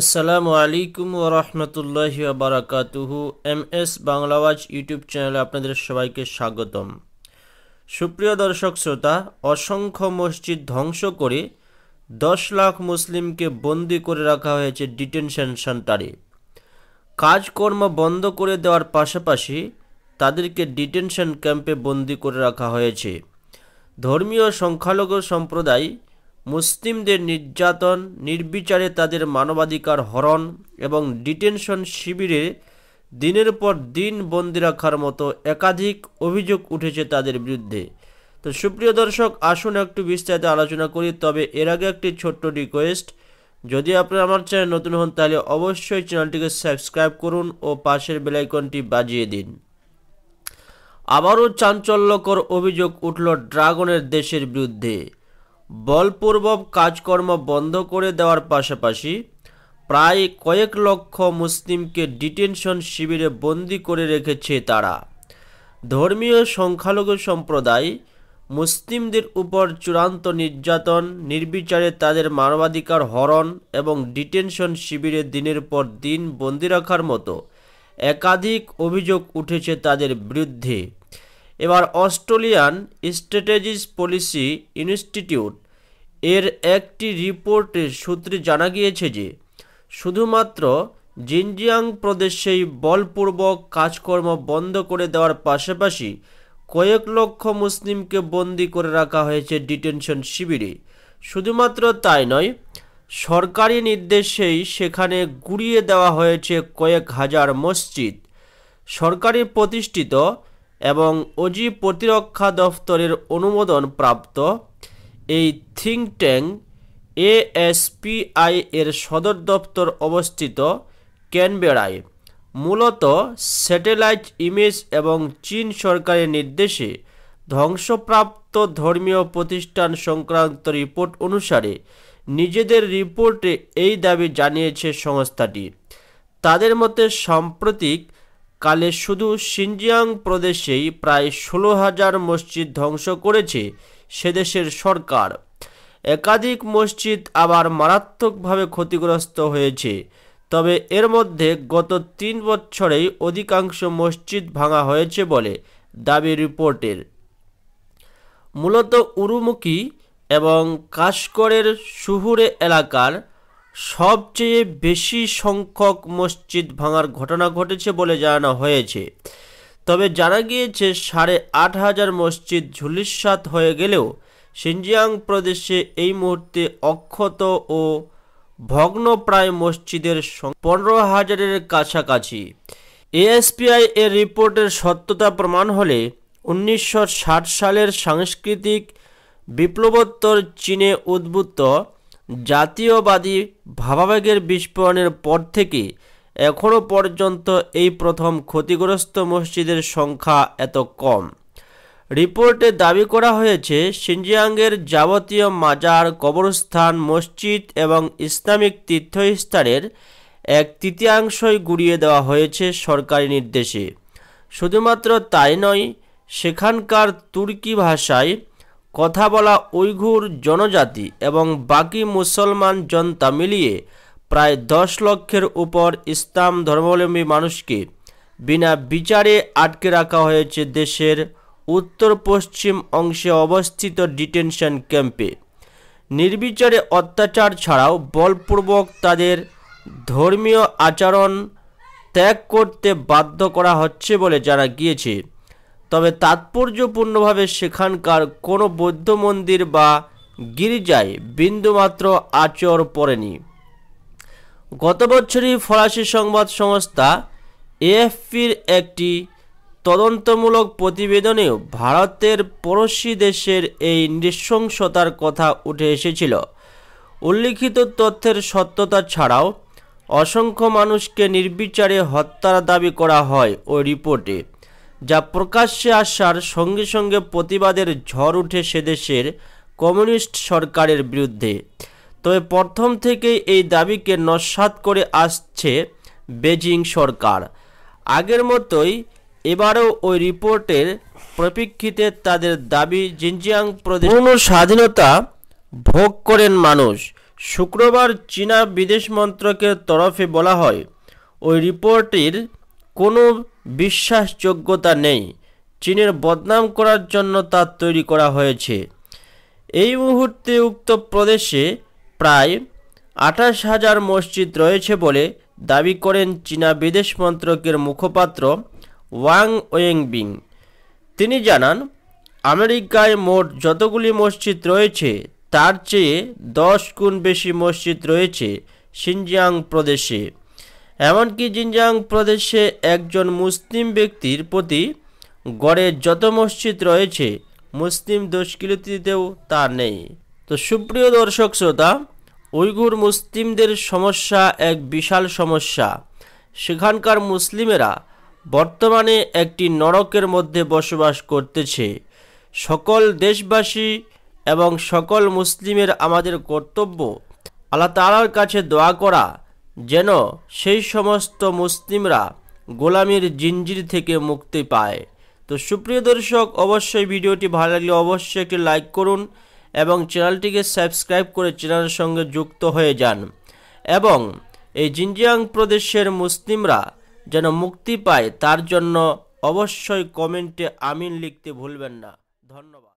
আসসালামু আলাইকুম ও রহমতুল্লাহি বারাকাতুহু এম এস বাংলাওয়াজ ইউটিউব চ্যানেলে আপনাদের সবাইকে স্বাগতম সুপ্রিয় দর্শক শ্রোতা অসংখ্য মসজিদ ধ্বংস করে দশ লাখ মুসলিমকে বন্দি করে রাখা হয়েছে ডিটেনশন সেন্টারে কাজকর্ম বন্ধ করে দেওয়ার পাশাপাশি তাদেরকে ডিটেনশন ক্যাম্পে বন্দি করে রাখা হয়েছে ধর্মীয় সংখ্যালঘু সম্প্রদায় মুসলিমদের নির্যাতন নির্বিচারে তাদের মানবাধিকার হরণ এবং ডিটেনশন শিবিরে দিনের পর দিন বন্দি রাখার মতো একাধিক অভিযোগ উঠেছে তাদের বিরুদ্ধে তো সুপ্রিয় দর্শক আসুন একটু বিস্তারিত আলোচনা করি তবে এর আগে একটি ছোট্ট রিকোয়েস্ট যদি আপনারা আমার চ্যানেল নতুন হন তাহলে অবশ্যই চ্যানেলটিকে সাবস্ক্রাইব করুন ও পাশের বেলাইকনটি বাজিয়ে দিন আবারও চাঞ্চল্যকর অভিযোগ উঠল ড্রাগনের দেশের বিরুদ্ধে বলপূর্বক কাজকর্ম বন্ধ করে দেওয়ার পাশাপাশি প্রায় কয়েক লক্ষ মুসলিমকে ডিটেনশন শিবিরে বন্দি করে রেখেছে তারা ধর্মীয় সংখ্যালঘু সম্প্রদায় মুসলিমদের উপর চূড়ান্ত নির্যাতন নির্বিচারে তাদের মানবাধিকার হরণ এবং ডিটেনশন শিবিরে দিনের পর দিন বন্দি রাখার মতো একাধিক অভিযোগ উঠেছে তাদের বিরুদ্ধে এবার অস্ট্রেলিয়ান স্ট্র্যাটেজিস পলিসি ইনস্টিটিউট এর একটি রিপোর্টের সূত্রে জানা গিয়েছে যে শুধুমাত্র জিনজিয়াং প্রদেশেই বলপূর্বক কাজকর্ম বন্ধ করে দেওয়ার পাশাপাশি কয়েক লক্ষ মুসলিমকে বন্দি করে রাখা হয়েছে ডিটেনশন শিবিরে শুধুমাত্র তাই নয় সরকারি নির্দেশেই সেখানে গুড়িয়ে দেওয়া হয়েছে কয়েক হাজার মসজিদ সরকারি প্রতিষ্ঠিত এবং অজি প্রতিরক্ষা দফতরের অনুমোদন প্রাপ্ত এই থিঙ্ক ট্যাঙ্ক এএসপিআই এর সদর দপ্তর অবস্থিত ক্যানবেড়ায় মূলত স্যাটেলাইট ইমেজ এবং চীন সরকারের নির্দেশে ধ্বংসপ্রাপ্ত ধর্মীয় প্রতিষ্ঠান সংক্রান্ত রিপোর্ট অনুসারে নিজেদের রিপোর্টে এই দাবি জানিয়েছে সংস্থাটি তাদের মতে সাম্প্রতিক কালে শুধু সিনজিয়াং প্রদেশেই প্রায় ষোলো হাজার মসজিদ ধ্বংস করেছে সেদেশের সরকার একাধিক মসজিদ আবার মারাত্মকভাবে ক্ষতিগ্রস্ত হয়েছে তবে এর মধ্যে গত তিন বছরেই অধিকাংশ মসজিদ ভাঙা হয়েছে বলে দাবি রিপোর্টের মূলত উরুমুখী এবং কাশকরের শুহুরে এলাকার সবচেয়ে বেশি সংখ্যক মসজিদ ভাঙার ঘটনা ঘটেছে বলে জানানো হয়েছে তবে জানা গিয়েছে সাড়ে আট হাজার মসজিদ ঝুলিসাত হয়ে গেলেও সিনজিয়াং প্রদেশে এই মুহূর্তে অক্ষত ও ভগ্নপ্রায় মসজিদের পনেরো হাজারের কাছাকাছি এএসপিআই এর রিপোর্টের সত্যতা প্রমাণ হলে উনিশশো সালের সাংস্কৃতিক বিপ্লবোত্তর চীনে উদ্বুদ্ধ জাতীয়বাদী ভাবাবেগের বিস্ফোরণের পর থেকে এখনও পর্যন্ত এই প্রথম ক্ষতিগ্রস্ত মসজিদের সংখ্যা এত কম রিপোর্টে দাবি করা হয়েছে সিনজিয়াংয়ের যাবতীয় মাজার কবরস্থান মসজিদ এবং ইসলামিক তীর্থস্থানের এক তৃতীয়াংশই গুড়িয়ে দেওয়া হয়েছে সরকারি নির্দেশে শুধুমাত্র তাই নয় সেখানকার তুর্কি ভাষায় কথা বলা উইঘুর জনজাতি এবং বাকি মুসলমান জনতা মিলিয়ে প্রায় দশ লক্ষের উপর ইসলাম ধর্মাবলম্বী মানুষকে বিনা বিচারে আটকে রাখা হয়েছে দেশের উত্তর পশ্চিম অংশে অবস্থিত ডিটেনশন ক্যাম্পে নির্বিচারে অত্যাচার ছাড়াও বলপূর্বক তাদের ধর্মীয় আচরণ ত্যাগ করতে বাধ্য করা হচ্ছে বলে জানা গিয়েছে তবে তাৎপর্যপূর্ণভাবে সেখানকার কোনো বৌদ্ধ মন্দির বা গির্জায় বিন্দুমাত্র আচর পড়েনি গত বছরই ফরাসি সংবাদ সংস্থা এএফপির একটি তদন্তমূলক প্রতিবেদনেও ভারতের পড়শি দেশের এই নৃশংসতার কথা উঠে এসেছিল উল্লিখিত তথ্যের সত্যতা ছাড়াও অসংখ্য মানুষকে নির্বিচারে হত্যার দাবি করা হয় ওই রিপোর্টে যা প্রকাশ্যে আসার সঙ্গে সঙ্গে প্রতিবাদের ঝড় উঠে সেদেশের কমিউনিস্ট সরকারের বিরুদ্ধে তবে প্রথম থেকেই এই দাবিকে নস্বাত করে আসছে বেজিং সরকার আগের মতোই এবারও ওই রিপোর্টের প্রেক্ষিতে তাদের দাবি জিনজিয়াং প্রদেশ পূর্ণ স্বাধীনতা ভোগ করেন মানুষ শুক্রবার চীনা বিদেশ মন্ত্রকের তরফে বলা হয় ওই রিপোর্টের কোনো বিশ্বাসযোগ্যতা নেই চীনের বদনাম করার জন্য তা তৈরি করা হয়েছে এই মুহূর্তে উক্ত প্রদেশে প্রায় আঠাশ হাজার মসজিদ রয়েছে বলে দাবি করেন চীনা বিদেশ মন্ত্রকের মুখপাত্র ওয়াং ওয়েংবিং তিনি জানান আমেরিকায় মোট যতগুলি মসজিদ রয়েছে তার চেয়ে দশ গুণ বেশি মসজিদ রয়েছে সিনজিয়াং প্রদেশে এমনকি জিনজাং প্রদেশে একজন মুসলিম ব্যক্তির প্রতি গড়ে যত মসজিদ রয়েছে মুসলিম দুষ্কৃতিতেও তা নেই তো সুপ্রিয় দর্শক শ্রোতা উইঘুর মুসলিমদের সমস্যা এক বিশাল সমস্যা সেখানকার মুসলিমেরা বর্তমানে একটি নরকের মধ্যে বসবাস করতেছে সকল দেশবাসী এবং সকল মুসলিমের আমাদের কর্তব্য আল্লাহ তালার কাছে দোয়া করা যেন সেই সমস্ত মুসলিমরা গোলামির জিঞ্জির থেকে মুক্তি পায় তো সুপ্রিয় দর্শক অবশ্যই ভিডিওটি ভালো লাগলে অবশ্যই একটি লাইক করুন এবং চ্যানেলটিকে সাবস্ক্রাইব করে চ্যানেলের সঙ্গে যুক্ত হয়ে যান এবং এই জিঞ্জিয়াং প্রদেশের মুসলিমরা যেন মুক্তি পায় তার জন্য অবশ্যই কমেন্টে আমিন লিখতে ভুলবেন না ধন্যবাদ